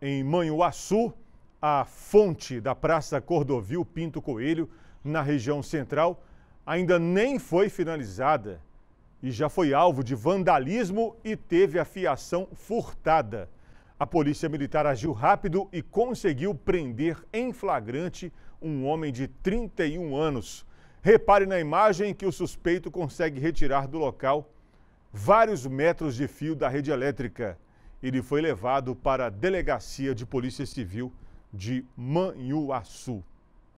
em Manhuaçu, a fonte da Praça Cordovil Pinto Coelho, na região central, ainda nem foi finalizada e já foi alvo de vandalismo e teve a fiação furtada. A polícia militar agiu rápido e conseguiu prender em flagrante um homem de 31 anos. Repare na imagem que o suspeito consegue retirar do local vários metros de fio da rede elétrica ele foi levado para a Delegacia de Polícia Civil de Manhuaçu.